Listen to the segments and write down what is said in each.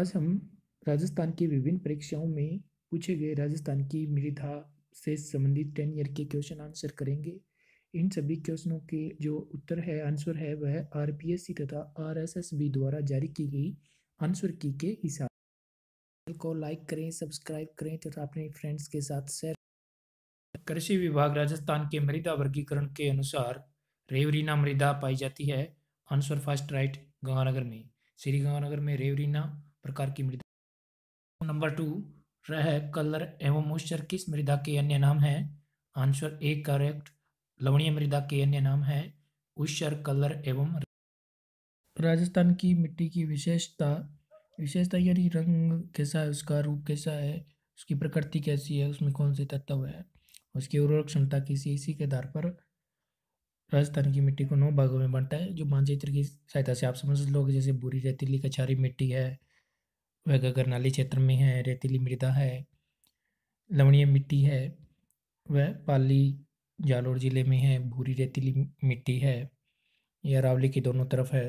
आज हम राजस्थान की विभिन्न परीक्षाओं में पूछे गए राजस्थान की मृदा से संबंधित टेन ईयर के क्वेश्चन आंसर करेंगे इन सभी क्वेश्चनों के जो उत्तर है आंसर है वह आर तथा आर द्वारा जारी की गई आंसर की के हिसाब को लाइक करें सब्सक्राइब करें तथा अपने फ्रेंड्स के साथ शेयर कृषि विभाग राजस्थान के मृदा वर्गीकरण के अनुसार रेवरीना मृदा पाई जाती है आंसर फर्स्ट राइट गंगानगर में श्री गंगानगर में रेवरीना प्रकार की मृदा नंबर टू रह कलर एवं मॉइस्चर किस मृदा के अन्य नाम है आंसर ए करेक्ट लवणीय मृदा के अन्य नाम है उश्चर कलर एवं राजस्थान की मिट्टी की विशेषता विशेषता यानी रंग कैसा है उसका रूप कैसा है उसकी प्रकृति कैसी है उसमें कौन से तत्व है उसकी उर्वरक क्षमता किसी इसी के आधार पर राजस्थान की मिट्टी को नौ भागों में बांटा है जो मानचित्र की सहायता से आप समझ लोग जैसे बुरी रेतीली कछारी मिट्टी है वह नाली क्षेत्र में है रेतीली मृदा है लवणीय मिट्टी है वह पाली जालोर ज़िले में है भूरी रेतीली मिट्टी है यह अरावली की दोनों तरफ है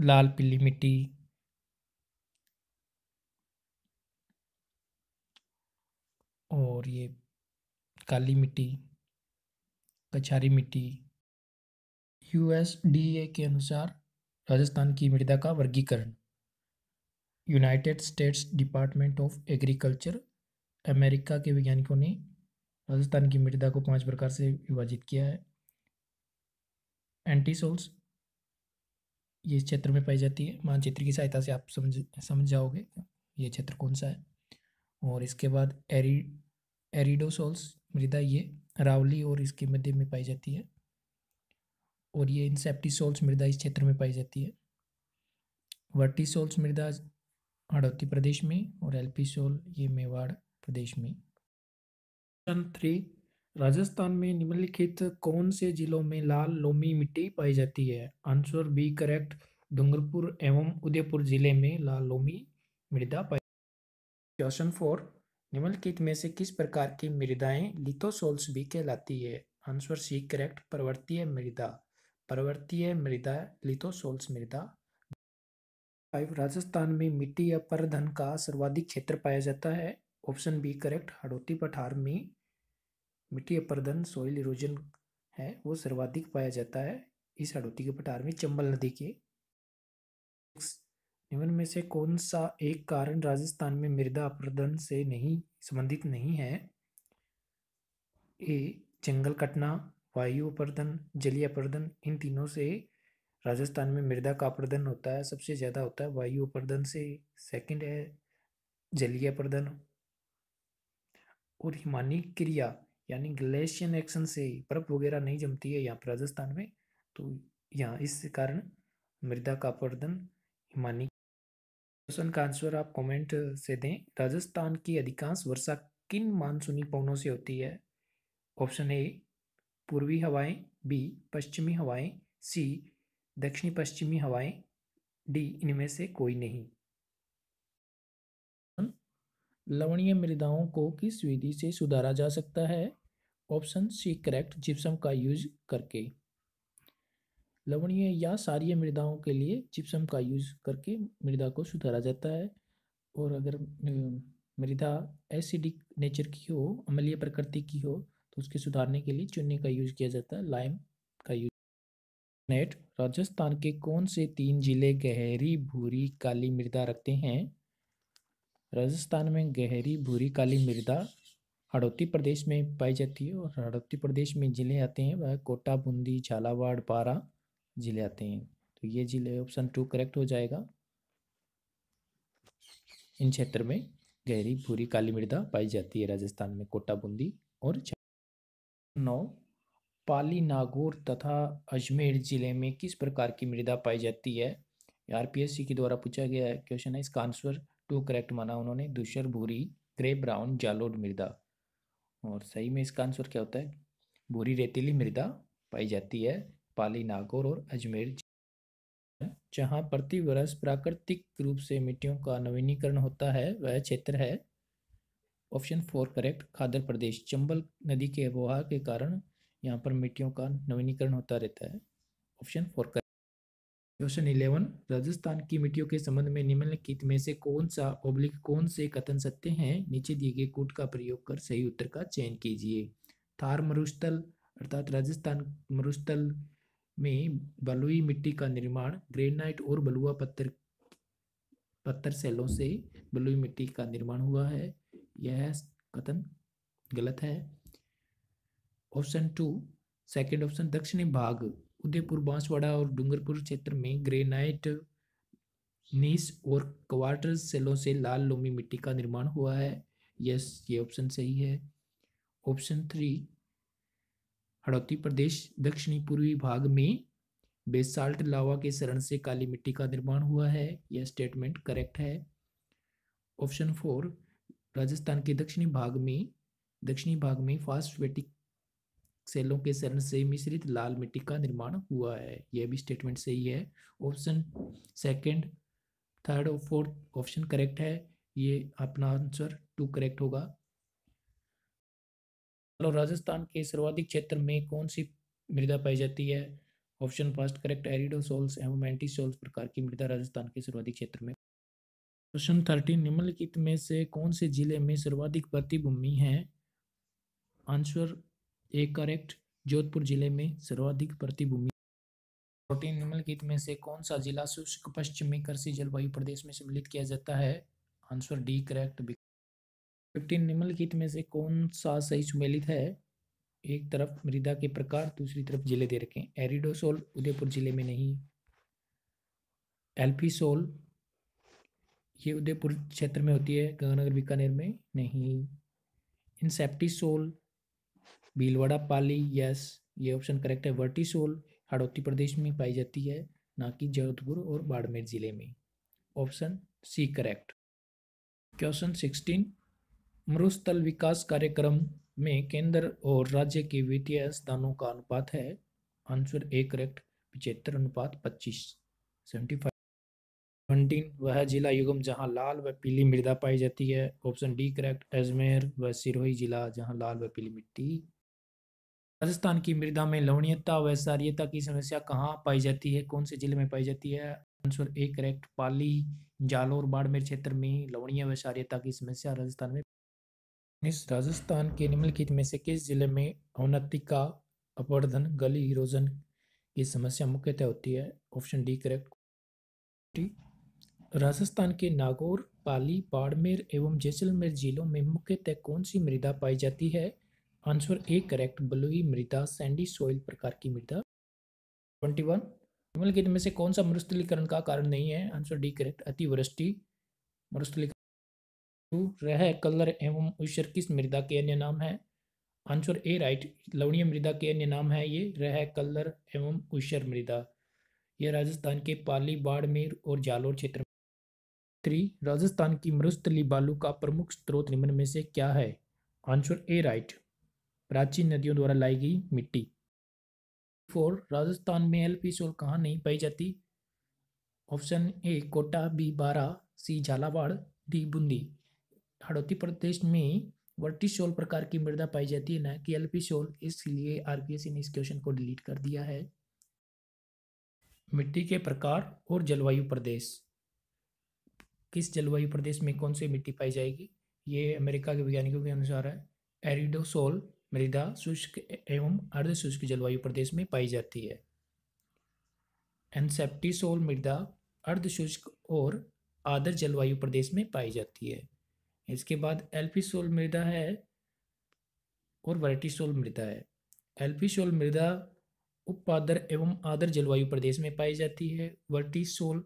लाल पीली मिट्टी और ये काली मिट्टी कछारी मिट्टी यूएसडीए के अनुसार राजस्थान की मृदा का वर्गीकरण United States Department of Agriculture America के वैज्ञानिकों ने राजस्थान की मृदा को पांच प्रकार से विभाजित किया है एंटीसोल्स ये क्षेत्र में पाई जाती है मानचित्र की सहायता से आप समझ समझ जाओगे ये क्षेत्र कौन सा है और इसके बाद एरी एरिडोसोल्स मृदा ये रावली और इसके मध्य में पाई जाती है और ये इंसेप्टिसोल्स मृदा इस क्षेत्र में पाई जाती है वर्टिसोल्स मृदा हड़ौती प्रदेश में और एल पी सोल ये मेवाड़ प्रदेश में थ्री राजस्थान में निम्नलिखित कौन से जिलों में लाल लोमी मिट्टी पाई जाती है आंसर बी करेक्ट डूंगरपुर एवं उदयपुर जिले में लाल लोमी मृदा पाई क्वेश्चन फोर निम्नलिखित में से किस प्रकार की मृदाएं लिथोसोल्स भी कहलाती है आंसर सी करेक्ट पर्वतीय मृदा पर्वतीय मृदा लिथोसोल्स मृदा फाइव राजस्थान में मिट्टी या परधन का सर्वाधिक क्षेत्र पाया जाता है ऑप्शन बी करेक्ट हड़ौती पठार में मिट्टी या परधन सॉइल इरोजन है वो सर्वाधिक पाया जाता है इस हड़ौती के पठार में चंबल नदी के निम्न में से कौन सा एक कारण राजस्थान में मृदा अपरदन से नहीं संबंधित नहीं है ए जंगल कटना वायु अपरदन जलीय अपरदन इन तीनों से राजस्थान में मृदा का अपर्दन होता है सबसे ज़्यादा होता है वायु अपर्दन से सेकंड है जलीय अपर्दन और हिमानी क्रिया यानी ग्लेशियन एक्शन से बर्फ वगैरह नहीं जमती है यहाँ पर राजस्थान में तो यहाँ इस कारण मृदा का अपर्दन हिमानी क्वेश्चन का आंसर आप कमेंट से दें राजस्थान की अधिकांश वर्षा किन मानसूनी पवनों से होती है ऑप्शन ए पूर्वी हवाएं बी पश्चिमी हवाएं सी दक्षिणी पश्चिमी हवाएं डी इनमें से कोई नहीं लवणीय मृदाओं को किस विधि से सुधारा जा सकता है ऑप्शन सी करेक्ट जिप्सम का यूज करके लवणीय या सारीय मृदाओं के लिए जिप्सम का यूज करके मृदा को सुधारा जाता है और अगर मृदा एसिडिक नेचर की हो अम्लीय प्रकृति की हो तो उसके सुधारने के लिए चुन्नी का यूज किया जाता है लाइम नेट राजस्थान के कौन से तीन जिले गहरी भूरी काली मृदा रखते हैं राजस्थान में गहरी भूरी काली मृदा हड़ौती प्रदेश में पाई जाती है और हड़ौती प्रदेश में जिले आते हैं वह कोटा बूंदी झालावाड़ बारा जिले आते हैं तो ये जिले ऑप्शन टू करेक्ट हो जाएगा इन क्षेत्र में गहरी भूरी काली मृदा पाई जाती है राजस्थान में कोटा बूंदी और नौ पाली नागौर तथा अजमेर ज़िले में किस प्रकार की मृदा पाई जाती है आरपीएससी के द्वारा पूछा गया है क्वेश्चन है इसका आंसर टू करेक्ट माना उन्होंने दुशर भूरी ग्रे ब्राउन जालोड मृदा और सही में इसका आंसर क्या होता है भूरी रेतीली मृदा पाई जाती है पाली नागौर और अजमेर जहाँ प्रति वर्ष प्राकृतिक रूप से मिट्टियों का नवीनीकरण होता है वह क्षेत्र है ऑप्शन फोर करेक्ट खादर प्रदेश चंबल नदी के व्यवहार के कारण यहाँ पर मिट्टियों का नवीनीकरण होता रहता है ऑप्शन फोर कर क्वेश्चन इलेवन राजस्थान की मिट्टियों के संबंध में निम्नलिखित में से कौन सा पब्लिक कौन से कथन सत्य हैं नीचे दिए गए कूट का प्रयोग कर सही उत्तर का चयन कीजिए थार मरुस्थल अर्थात राजस्थान मरुस्थल में बलुई मिट्टी का निर्माण ग्रेनाइट और बलुआ पत्थर पत्थर सेलों से बलुई मिट्टी का निर्माण हुआ है यह कथन गलत है ऑप्शन टू सेकेंड ऑप्शन दक्षिणी भाग उदयपुर बांसवाड़ा और डूंगरपुर क्षेत्र में ग्रेनाइट नीस और क्वार्टर सेलों से लाल लोमी मिट्टी का निर्माण हुआ है यस ये ऑप्शन सही है ऑप्शन थ्री हड़ौती प्रदेश दक्षिणी पूर्वी भाग में बेसाल्ट लावा के शरण से काली मिट्टी का निर्माण हुआ है यह स्टेटमेंट करेक्ट है ऑप्शन फोर राजस्थान के दक्षिणी भाग में दक्षिणी भाग में वेटिक सेलों के सरण से मिश्रित लाल मिट्टी का निर्माण हुआ है यह भी स्टेटमेंट सही है ऑप्शन सेकंड थर्ड और फोर्थ ऑप्शन करेक्ट है ये अपना आंसर टू करेक्ट होगा और राजस्थान के सर्वाधिक क्षेत्र में कौन सी मृदा पाई जाती है ऑप्शन फर्स्ट करेक्ट एरिडोसोल्स एवं एंटीसोल्स प्रकार की मृदा राजस्थान के सर्वाधिक क्षेत्र में क्वेश्चन थर्टीन निम्नलिखित में से कौन से जिले में सर्वाधिक प्रतिभूमि है आंसर ए करेक्ट जोधपुर जिले में सर्वाधिक प्रतिभूमि प्रोटीन निम्नलिखित में से कौन सा जिला शुष्क पश्चिमी कृषि जलवायु प्रदेश में सम्मिलित किया जाता है आंसर डी करेक्ट फिफ्टीन निम्नलिखित में से कौन सा सही सम्मिलित है एक तरफ मृदा के प्रकार दूसरी तरफ जिले दे रखें एरिडोसोल उदयपुर जिले में नहीं एल्फीसोल ये उदयपुर क्षेत्र में होती है गंगानगर बीकानेर में नहीं इंसेप्टिसोल भीलवाड़ा पाली यस ये ऑप्शन करेक्ट है वर्टिसोल हड़ौती प्रदेश में पाई जाती है ना कि जोधपुर और बाड़मेर जिले में option C correct question sixteen मरुस्थल विकास कार्यक्रम में केंद्र और राज्य के वित्तीय स्थानों का अनुपात है आंसर ए करेक्ट पिछहत्तर अनुपात पच्चीस सेवेंटी फाइव सेवनटीन वह जिला युगम जहां लाल व पीली मृदा पाई जाती है ऑप्शन डी करेक्ट अजमेर व सिरोही जिला जहां लाल व पीली मिट्टी राजस्थान की मृदा में लवणीयता व सारियता की समस्या कहाँ पाई जाती है कौन से जिले में पाई जाती है answer A correct Pali Jalore Barmer क्षेत्र में लवणीय व सारियता की समस्या राजस्थान में इस राजस्थान के निम्नलिखित में से किस जिले में औनतिका अपवर्धन गली इरोजन की समस्या मुख्यतः होती है ऑप्शन डी करेक्ट राजस्थान के नागौर पाली बाड़मेर एवं जैसलमेर जिलों में मुख्यतः कौन सी मृदा पाई जाती है आंसर ए करेक्ट बलुई मृदा सैंडी सोइल प्रकार की मृदा ट्वेंटी वन निम्नलिखित में से कौन सा मरुस्थलीकरण का कारण नहीं है आंसर डी करेक्ट अतिवृष्टि मरुस्थलीकरण रह कलर एवं उशर किस मृदा के अन्य नाम है आंसर ए राइट लवणीय मृदा के अन्य नाम है ये रह कलर एवं उशर मृदा यह राजस्थान के पाली बाड़मेर और जालोर क्षेत्र थ्री राजस्थान की मरुस्थली बालू का प्रमुख स्रोत निम्न में से क्या है आंसर ए राइट प्राचीन नदियों द्वारा लाई गई मिट्टी फोर राजस्थान में एल पी सोल कहाँ नहीं पाई जाती option A Kota B Baran C Jhalawar D Bundi Hadoti प्रदेश में वर्टिसोल प्रकार की मृदा पाई जाती है ना कि शोल इसलिए आरपीएससी ने इस क्वेश्चन को डिलीट कर दिया है मिट्टी के प्रकार और जलवायु प्रदेश किस जलवायु प्रदेश में कौन सी मिट्टी पाई जाएगी ये अमेरिका के वैज्ञानिकों के अनुसार है एरिडोसोल मृदा शुष्क एवं अर्ध शुष्क जलवायु प्रदेश में पाई जाती है एनसेप्टिसोल मृदा अर्ध शुष्क और आदर जलवायु प्रदेश में पाई जाती है इसके बाद एल्फिसोल मृदा है और वर्टिसोल मृदा है एल्फिसोल मृदा उपादर एवं आदर जलवायु प्रदेश में पाई जाती है वर्टिसोल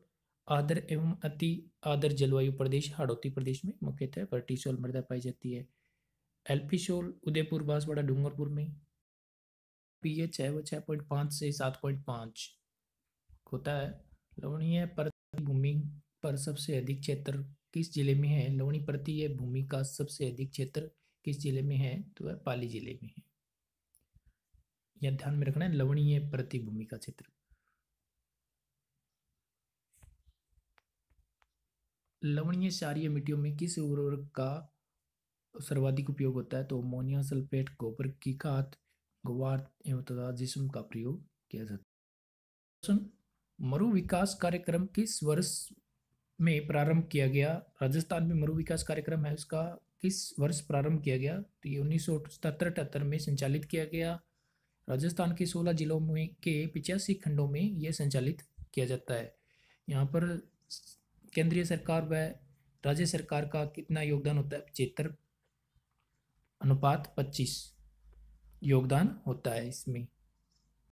आदर एवं अति आदर जलवायु प्रदेश हाड़ोती प्रदेश में मुख्यतः वर्टिसोल मृदा पाई जाती है alfisol Udaipur Banswara Dungarpur में पी एच है वो छः पॉइंट पाँच से सात पॉइंट पाँच होता है लवणीय पर भूमि पर सबसे अधिक क्षेत्र किस जिले में है लवणी प्रति यह भूमि का सबसे अधिक क्षेत्र किस जिले में है तो वह पाली जिले में है यह ध्यान में रखना है लवणीय प्रति भूमि का क्षेत्र लवणीय क्षारीय मिट्टियों में किस उर्वरक का सर्वाधिक उपयोग होता है तो अमोनिया सल्फेट कॉपर की खाद गुवार एवं तथा जिसम का प्रयोग किया जाता है मरु विकास कार्यक्रम किस वर्ष में प्रारंभ किया गया राजस्थान में मरु विकास कार्यक्रम है उसका किस वर्ष प्रारंभ किया गया तो ये उन्नीस सौ में संचालित किया गया राजस्थान के 16 जिलों में के पिचासी खंडों में यह संचालित किया जाता है यहाँ पर केंद्रीय सरकार व राज्य सरकार का कितना योगदान होता है पचहत्तर अनुपात 25 योगदान होता है इसमें